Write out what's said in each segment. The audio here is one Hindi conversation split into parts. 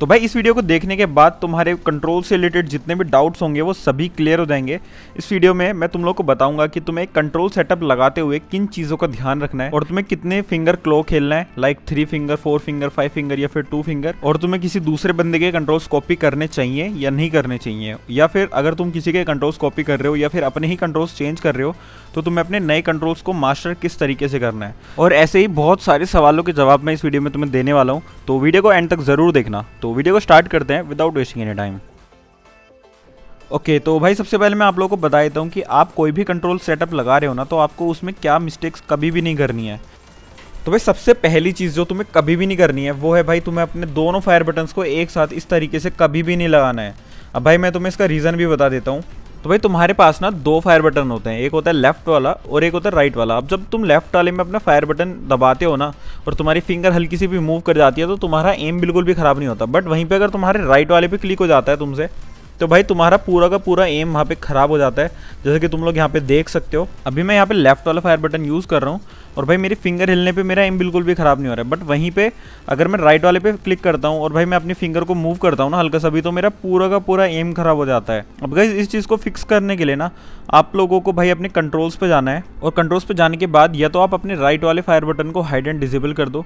तो भाई इस वीडियो को देखने के बाद तुम्हारे कंट्रोल से रिलेटेड जितने भी डाउट्स होंगे वो सभी क्लियर हो जाएंगे इस वीडियो में मैं तुम लोग को बताऊंगा कि तुम्हें कंट्रोल सेटअप लगाते हुए किन चीज़ों का ध्यान रखना है और तुम्हें कितने फिंगर क्लो खेलना है like three finger four finger five finger या फिर टू फिंगर और तुम्हें किसी दूसरे बंदे के कंट्रोल्स कॉपी करने चाहिए या नहीं करने चाहिए या फिर अगर तुम किसी के कंट्रोल्स कॉपी कर रहे हो या फिर अपने ही कंट्रोल्स चेंज कर रहे हो तो तुम्हें अपने नए कंट्रोल्स को मास्टर किस तरीके से करना है और ऐसे ही बहुत सारे सवालों के जवाब मैं इस वीडियो में तुम्हें देने वाला हूँ तो वीडियो को एंड तक ज़रूर देखना तो तो वीडियो को स्टार्ट करते हैं without wasting any time okay तो भाई सबसे पहले मैं आप लोगों को बता देता हूँ कि आप कोई भी कंट्रोल सेटअप लगा रहे हो ना तो आपको उसमें क्या मिस्टेक्स कभी भी नहीं करनी है तो भाई सबसे पहली चीज़ जो तुम्हें कभी भी नहीं करनी है वो है भाई तुम्हें अपने दोनों फायर बटन्स को एक साथ इस तरीके से कभी भी नहीं लगाना है अब भाई मैं तुम्हें इसका रीज़न भी बता देता हूँ तो भाई तुम्हारे पास ना दो फायर बटन होते हैं एक होता है लेफ्ट वाला और एक होता है राइट वाला अब जब तुम लेफ्ट वाले में अपना फायर बटन दबाते हो ना और तुम्हारी फिंगर हल्की सी भी मूव कर जाती है तो तुम्हारा एम बिल्कुल भी ख़राब नहीं होता बट वहीं पर अगर तुम्हारे राइट वाले पर क्लिक हो जाता है तुमसे तो भाई तुम्हारा पूरा का पूरा एम वहाँ पे ख़राब हो जाता है जैसे कि तुम लोग यहाँ पे देख सकते हो अभी मैं यहाँ पे लेफ्ट वाला फायर बटन यूज़ कर रहा हूँ और भाई मेरी फिंगर हिलने पे मेरा एम बिल्कुल भी ख़राब नहीं हो रहा है बट वहीं पे अगर मैं राइट वाले पे क्लिक करता हूँ और भाई मैं अपनी फिंगर को मूव करता हूँ ना हल्का सा भी तो मेरा पूरा का पूरा एम ख़राब हो जाता है अब गई इस चीज़ को फिक्स करने के लिए ना आप लोगों को भाई अपने कंट्रोल्स पर जाना है और कंट्रोल्स पर जाने के बाद या तो आप अपने राइट वाले फायर बटन को हाइड एंड डिजेबल कर दो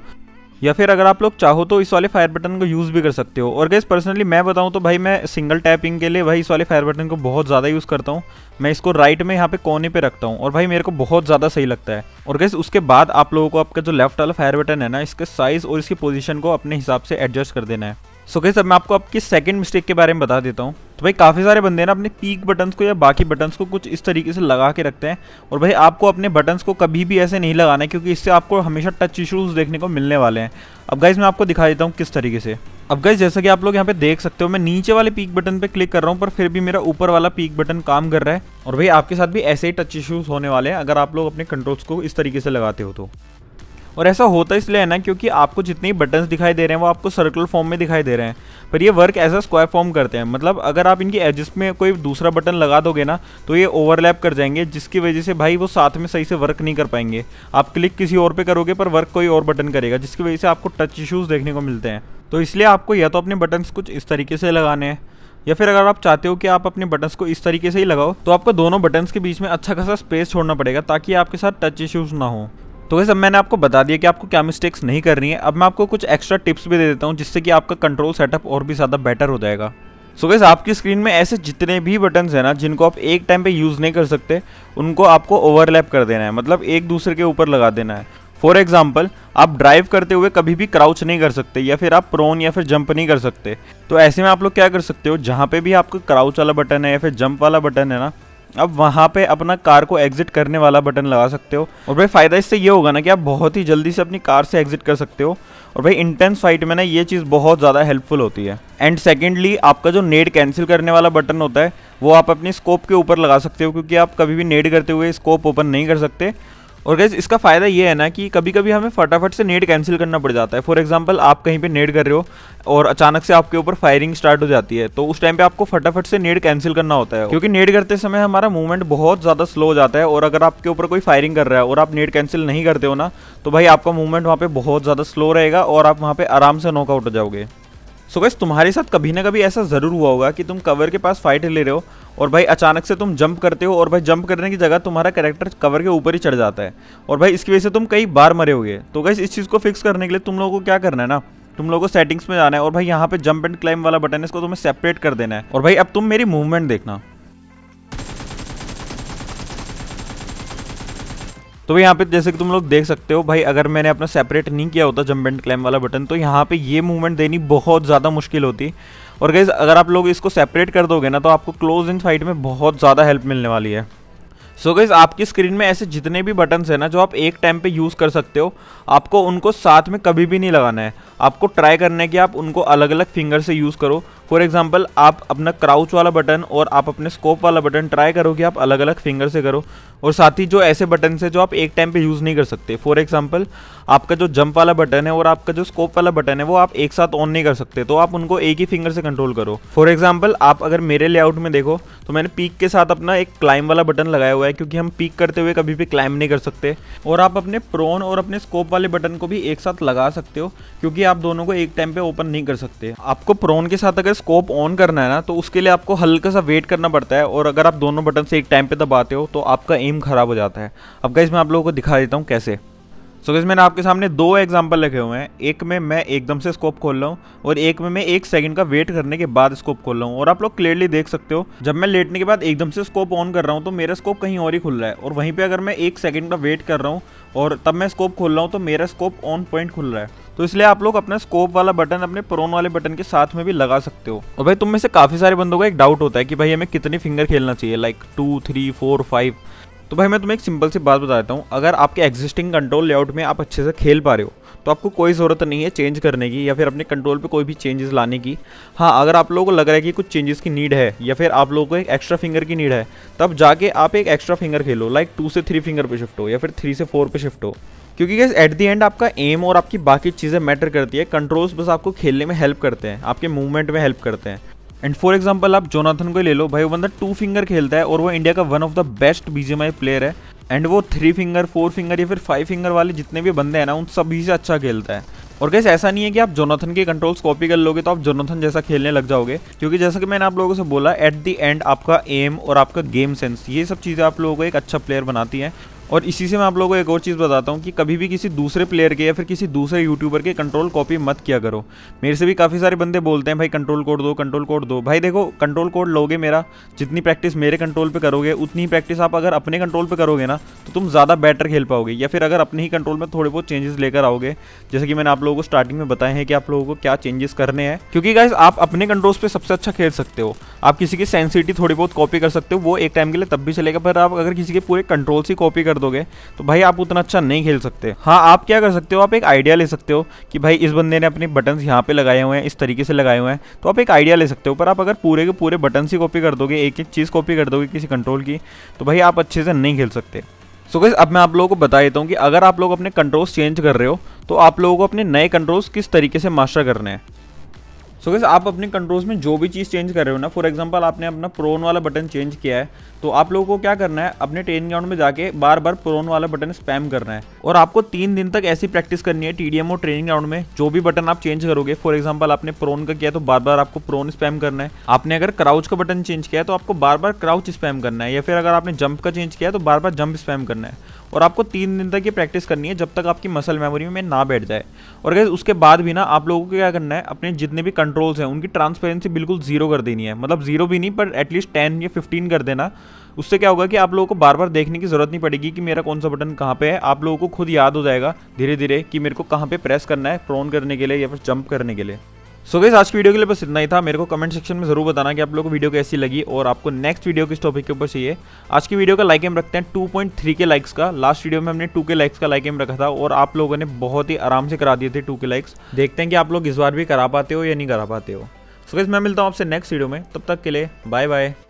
या फिर अगर आप लोग चाहो तो इस वाले फायर बटन को यूज़ भी कर सकते हो और गैस पर्सनली मैं बताऊँ तो भाई मैं सिंगल टैपिंग के लिए भाई इस वाले फायर बटन को बहुत ज़्यादा यूज़ करता हूँ मैं इसको राइट में यहाँ पे कोने पे रखता हूँ और भाई मेरे को बहुत ज़्यादा सही लगता है और गैस उसके बाद आप लोगों को आपका जो लेफ्ट वाला फायर बटन है ना इसके साइज़ और इसकी पोजीशन को अपने हिसाब से एडजस्ट कर देना है सो गई सर मैं आपको आपकी सेकंड मिस्टेक के बारे में बता देता हूँ तो भाई काफ़ी सारे बंदे ना अपने पीक बटन्स को या बाकी बटन्स को कुछ इस तरीके से लगा के रखते हैं और भाई आपको अपने बटन्स को कभी भी ऐसे नहीं लगाना है क्योंकि इससे आपको हमेशा टच इशूज़ देखने को मिलने वाले हैं अब गाइज मैं आपको दिखा देता हूँ किस तरीके से अब गाइज जैसा कि आप लोग यहाँ पे देख सकते हो मैं नीचे वाले पीक बटन पर क्लिक कर रहा हूँ पर फिर भी मेरा ऊपर वाला पीक बटन काम कर रहा है और भाई आपके साथ भी ऐसे ही टच इशूज़ होने वाले हैं अगर आप लोग अपने कंट्रोल्स को इस तरीके से लगाते हो तो और ऐसा होता इसलिए है ना क्योंकि आपको जितने बटन्स दिखाई दे रहे हैं वो आपको सर्कुलर फॉर्म में दिखाई दे रहे हैं पर ये work as a square form करते हैं मतलब अगर आप इनकी एडजस्ट में कोई दूसरा बटन लगा दोगे ना तो ये ओवरलैप कर जाएंगे जिसकी वजह से भाई वो साथ में सही से वर्क नहीं कर पाएंगे आप क्लिक किसी और पर करोगे पर वर्क कोई और बटन करेगा जिसकी वजह से आपको टच इशूज़ देखने को मिलते हैं तो इसलिए आपको या तो अपने बटन्स कुछ इस तरीके से लगाने हैं या फिर अगर आप चाहते हो कि आप अपने बटन्स को इस तरीके से ही लगाओ तो आपको दोनों बटन्स के बीच में अच्छा खासा स्पेस छोड़ना पड़ेगा ताकि आपके साथ टच इश्यूज़ ना हो तो वैसे मैंने आपको बता दिया कि आपको क्या मिस्टेक्स नहीं करनी है अब मैं आपको कुछ एक्स्ट्रा टिप्स भी दे देता हूँ जिससे कि आपका कंट्रोल सेटअप और भी ज़्यादा बेटर हो जाएगा सो so गैस आपकी स्क्रीन में ऐसे जितने भी बटन्स हैं ना जिनको आप एक टाइम पे यूज़ नहीं कर सकते उनको आपको ओवरलैप कर देना है मतलब एक दूसरे के ऊपर लगा देना है फॉर एग्जाम्पल आप ड्राइव करते हुए कभी भी क्राउच नहीं कर सकते या फिर आप प्रोन या फिर जंप नहीं कर सकते तो ऐसे में आप लोग क्या कर सकते हो जहाँ पे भी आपका क्राउच वाला बटन है या फिर जंप वाला बटन है ना अब वहाँ पे अपना कार को एग्जिट करने वाला बटन लगा सकते हो और भाई फ़ायदा इससे ये होगा ना कि आप बहुत ही जल्दी से अपनी कार से एग्जिट कर सकते हो और भाई इंटेंस फाइट में ना ये चीज़ बहुत ज़्यादा हेल्पफुल होती है एंड सेकेंडली आपका जो नेड कैंसिल करने वाला बटन होता है वो आप अपनी स्कोप के ऊपर लगा सकते हो क्योंकि आप कभी भी नेड करते हुए स्कोप ओपन नहीं कर सकते और गैस इसका फ़ायदा ये है ना कि कभी कभी हमें फटाफट से नेट कैंसिल करना पड़ जाता है फॉर एग्जांपल आप कहीं पे नेट कर रहे हो और अचानक से आपके ऊपर फायरिंग स्टार्ट हो जाती है तो उस टाइम पे आपको फटाफट से नेट कैंसिल करना होता है क्योंकि नेट करते समय हमारा मूवमेंट बहुत ज़्यादा स्लो हो जाता है और अगर आपके ऊपर कोई फायरिंग कर रहा है और आप नेट कैंसिल नहीं करते हो ना तो भाई आपका मूवमेंट वहाँ पर बहुत ज़्यादा स्लो रहेगा और आप वहाँ पर आराम से नॉकआउट हो जाओगे सो so गैस तुम्हारे साथ कभी ना कभी ऐसा ज़रूर हुआ होगा कि तुम कवर के पास फाइट ले रहे हो और भाई अचानक से तुम जंप करते हो और भाई जंप करने की जगह तुम्हारा कैरेक्टर कवर के ऊपर ही चढ़ जाता है और भाई इसकी वजह से तुम कई बार मरे होगे तो गैस इस चीज़ को फिक्स करने के लिए तुम लोगों को क्या करना है ना तुम लोगों को सेटिंग्स में जाना है और भाई यहाँ पे जंप एंड क्लाइम वाला बटन है इसको तुम्हें सेपरेट कर देना है और भाई अब तुम मेरी मूवमेंट देखना तो यहाँ पे जैसे कि तुम लोग देख सकते हो भाई अगर मैंने अपना सेपरेट नहीं किया होता जम्प एंड क्लाइम वाला बटन तो यहाँ पे ये मूवमेंट देनी बहुत ज़्यादा मुश्किल होती और गैस अगर आप लोग इसको सेपरेट कर दोगे ना तो आपको क्लोज इन फाइट में बहुत ज़्यादा हेल्प मिलने वाली है सो so गैस आपकी स्क्रीन में ऐसे जितने भी बटन्स हैं ना जो आप एक टाइम पे यूज़ कर सकते हो आपको उनको साथ में कभी भी नहीं लगाना है आपको ट्राई करना है कि आप उनको अलग अलग फिंगर से यूज़ करो फॉर एग्जाम्पल आप अपना क्राउच वाला बटन और आप अपने स्कोप वाला बटन ट्राई करो कि आप अलग अलग फिंगर से करो और साथ ही जो ऐसे बटन से जो आप एक टाइम पे यूज़ नहीं कर सकते फॉर एग्जाम्पल आपका जो जंप वाला बटन है और आपका जो स्कोप वाला बटन है वो आप एक साथ ऑन नहीं कर सकते तो आप उनको एक ही फिंगर से कंट्रोल करो फॉर एग्जाम्पल आप अगर मेरे लेआउट में देखो तो मैंने पीक के साथ अपना एक क्लाइम वाला बटन लगाया हुआ है क्योंकि हम पीक करते हुए कभी भी क्लाइम नहीं कर सकते और आप अपने प्रोन और अपने स्कोप वाले बटन को भी एक साथ लगा सकते हो क्योंकि आप दोनों को एक टाइम पर ओपन नहीं कर सकते आपको प्रोन के साथ अगर स्कोप ऑन करना है ना तो उसके लिए आपको हल्का सा वेट करना पड़ता है और अगर आप दोनों बटन से एक टाइम पे दबाते हो तो आपका एम ख़राब हो जाता है अब गाइज मैं आप लोगों को दिखा देता हूँ कैसे सो so, मैंने आपके सामने दो एग्जाम्पल रखे हुए हैं एक में मैं एकदम से स्कोप खोल रहा हूँ और एक में मैं एक सेकंड का वेट करने के बाद स्कोप खोल रहा हूँ और आप लोग क्लियरली देख सकते हो जब मैं लेटने के बाद एकदम से स्कोप ऑन कर रहा हूँ तो मेरा स्कोप कहीं और ही खुल रहा है और वहीं पर अगर मैं एक सेकेंड का वेट कर रहा हूँ और तब मैं स्कोप खोल रहा हूँ तो मेरा स्कोप ऑन पॉइंट खुल रहा है तो इसलिए आप लोग अपना स्कोप वाला बटन अपने प्रोन वाले बटन के साथ में भी लगा सकते हो और भाई तुम में से काफ़ी सारे बंदों का एक डाउट होता है कि भाई हमें कितनी फिंगर खेलना चाहिए like two three four five तो भाई मैं तुम्हें एक सिंपल सी बात बताता हूँ अगर आपके एग्जिस्टिंग कंट्रोल लेआउट में आप अच्छे से खेल पा रहे हो तो आपको कोई ज़रूरत नहीं है चेंज करने की या फिर अपने कंट्रोल पे कोई भी चेंजेस लाने की हाँ अगर आप लोगों को लग रहा है कि कुछ चेंजेस की नीड है या फिर आप लोगों को एक एक्स्ट्रा फिंगर की नीड है तब जाके आप एक एक्स्ट्रा फिंगर खेलो लाइक टू से थ्री फिंगर पर शिफ्ट हो या फिर थ्री से फोर पर शिफ्ट हो क्योंकि गैस एट दी एंड आपका एम और आपकी बाकी चीज़ें मैटर करती है कंट्रोल्स बस आपको खेलने में हेल्प करते हैं आपके मूवमेंट में हेल्प करते हैं एंड फॉर एग्जाम्पल आप जोनाथन को ले लो भाई वो बंदा टू फिंगर खेलता है और वो इंडिया का one of the best BGMI player है एंड वो थ्री फिंगर फोर फिंगर या फिर फाइव फिंगर वाले जितने भी बंदे हैं ना उन सभी से अच्छा खेलता है और कैसे ऐसा नहीं है कि आप जोनाथन के कंट्रोल्स कॉपी कर लोगे तो आप जोनाथन जैसा खेलने लग जाओगे क्योंकि जैसा कि मैंने आप लोगों से बोला एट दी एंड आपका एम और आपका गेम सेंस ये सब चीज़ें आप लोगों को एक अच्छा प्लेयर बनाती हैं और इसी से मैं आप लोगों को एक और चीज़ बताता हूँ कि कभी भी किसी दूसरे प्लेयर के या फिर किसी दूसरे यूट्यूबर के कंट्रोल कॉपी मत किया करो मेरे से भी काफ़ी सारे बंदे बोलते हैं भाई कंट्रोल कोड दो कंट्रोल कोड दो भाई देखो कंट्रोल कोड लोगे मेरा जितनी प्रैक्टिस मेरे कंट्रोल पर करोगे उतनी ही प्रैक्टिस आप अगर अपने कंट्रोल पर करोगे ना तो तुम ज़्यादा बेटर खेल पाओगे या फिर अगर अपने ही कंट्रोल में थोड़े बहुत चेंजेस लेकर आओगे जैसे कि मैंने आप लोगों को स्टार्टिंग में बताए हैं कि आप लोगों को क्या चेंजेस करने हैं क्योंकि गाइज आप अपने कंट्रोल्स पर सबसे अच्छा खेल सकते हो आप किसी की सेंसिटी थोड़ी बहुत कॉपी कर सकते हो वो एक टाइम के लिए तब भी चलेगा पर आप अगर किसी के पूरे कंट्रोल से कॉपी कर दोगे तो भाई आप उतना अच्छा नहीं खेल सकते हाँ आप क्या कर सकते हो आप एक आइडिया ले सकते हो कि भाई इस बंदे ने अपने बटन यहाँ पे लगाए हुए हैं इस तरीके से लगाए हुए हैं तो आप एक आइडिया ले सकते हो पर आप अगर पूरे के पूरे बटन ही कॉपी कर दोगे एक एक चीज़ कॉपी कर दोगे किसी कंट्रोल की तो भाई आप अच्छे से नहीं खेल सकते सो so गैस अब मैं आप लोगों को बता देता हूँ कि अगर आप लोग अपने कंट्रोल्स चेंज कर रहे हो तो आप लोगों को अपने नए कंट्रोल्स किस तरीके से मास्टर करने हैं सो so गैस आप अपने कंट्रोल्स में जो भी चीज़ चेंज कर रहे हो ना फॉर एग्जांपल आपने अपना प्रोन वाला बटन चेंज किया है तो आप लोगों को क्या करना है अपने ट्रेन ग्राउंड में जाके बार बार प्रोन वाला बटन स्पैम करना है और आपको तीन दिन तक ऐसी प्रैक्टिस करनी है टी और ट्रेनिंग ग्राउंड में जो भी बटन आप चेंज करोगे फॉर एग्जाम्पल आपने प्रोन का किया तो बार बार आपको प्रोन स्पैम करना है आपने अगर क्राउच का बटन चेंज किया तो आपको बार बार क्राउच स्पैम करना है या फिर अगर आपने जंप का चेंज किया तो बार बार जंप स्पैम करना है और आपको तीन दिन तक ये प्रैक्टिस करनी है जब तक आपकी मसल मेमोरी में ना बैठ जाए और गैस उसके बाद भी ना आप लोगों को क्या करना है अपने जितने भी कंट्रोल्स हैं उनकी ट्रांसपेरेंसी बिल्कुल जीरो कर देनी है मतलब जीरो भी नहीं पर एटलीस्ट टेन या फिफ्टीन कर देना उससे क्या होगा कि आप लोगों को बार बार देखने की ज़रूरत नहीं पड़ेगी कि मेरा कौन सा बटन कहाँ पे है आप लोगों को खुद याद हो जाएगा धीरे धीरे कि मेरे को कहाँ पे प्रेस करना है प्रोन करने के लिए या फिर जंप करने के लिए सो so गैस आज की वीडियो के लिए बस इतना ही था मेरे को कमेंट सेक्शन में जरूर बताना कि आप लोगों को वीडियो कैसी लगी और आपको नेक्स्ट वीडियो किस टॉपिक के ऊपर चाहिए आज की वीडियो का लाइक एम रखते हैं थ्री के लाइक्स का लास्ट वीडियो में हमने टू के लाइक्स का लाइक एम रखा था और आप लोगों ने बहुत ही आराम से करा दिए थे टू के लाइक्स देखते हैं कि आप लोग इस बार भी करा पाते हो या नहीं करा पाते हो सो so गैस मैं मिलता हूँ आपसे नेक्स्ट वीडियो में तब तक के लिए बाय बाय